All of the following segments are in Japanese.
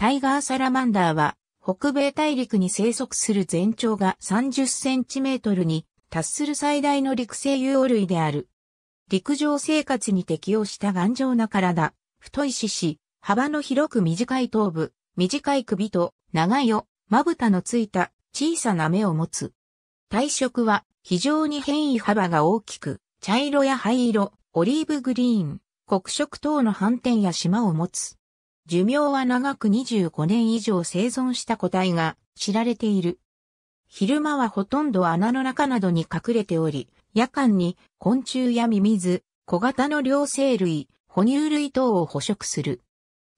タイガーサラマンダーは、北米大陸に生息する全長が30センチメートルに達する最大の陸生有用類である。陸上生活に適応した頑丈な体、太い四肢、幅の広く短い頭部、短い首と長い尾、まぶたのついた小さな目を持つ。体色は非常に変異幅が大きく、茶色や灰色、オリーブグリーン、黒色等の斑点や島を持つ。寿命は長く25年以上生存した個体が知られている。昼間はほとんど穴の中などに隠れており、夜間に昆虫やミミズ、小型の両生類、哺乳類等を捕食する。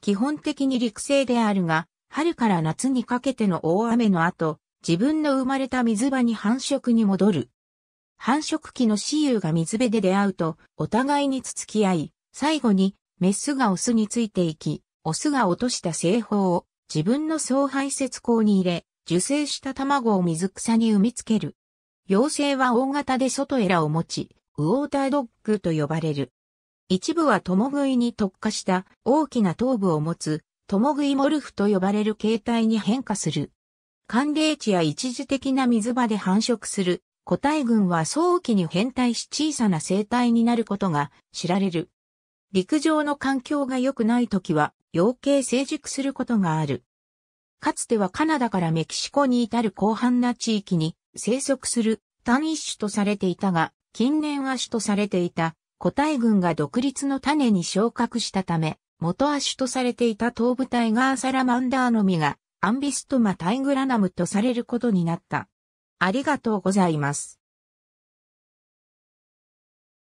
基本的に陸生であるが、春から夏にかけての大雨の後、自分の生まれた水場に繁殖に戻る。繁殖期の雌雄が水辺で出会うと、お互いにつつき合い、最後にメスがオスについていき、オスが落とした製法を自分の総排泄口に入れ、受精した卵を水草に産みつける。幼生は大型で外エラを持ち、ウォータードッグと呼ばれる。一部は共食いに特化した大きな頭部を持つ、共食いモルフと呼ばれる形態に変化する。寒冷地や一時的な水場で繁殖する個体群は早期に変態し小さな生態になることが知られる。陸上の環境が良くない時は養鶏成熟することがある。かつてはカナダからメキシコに至る広範な地域に生息する単一種とされていたが、近年亜種とされていた個体群が独立の種に昇格したため、元亜種とされていた東部タイガーサラマンダーのみがアンビストマタイグラナムとされることになった。ありがとうございます。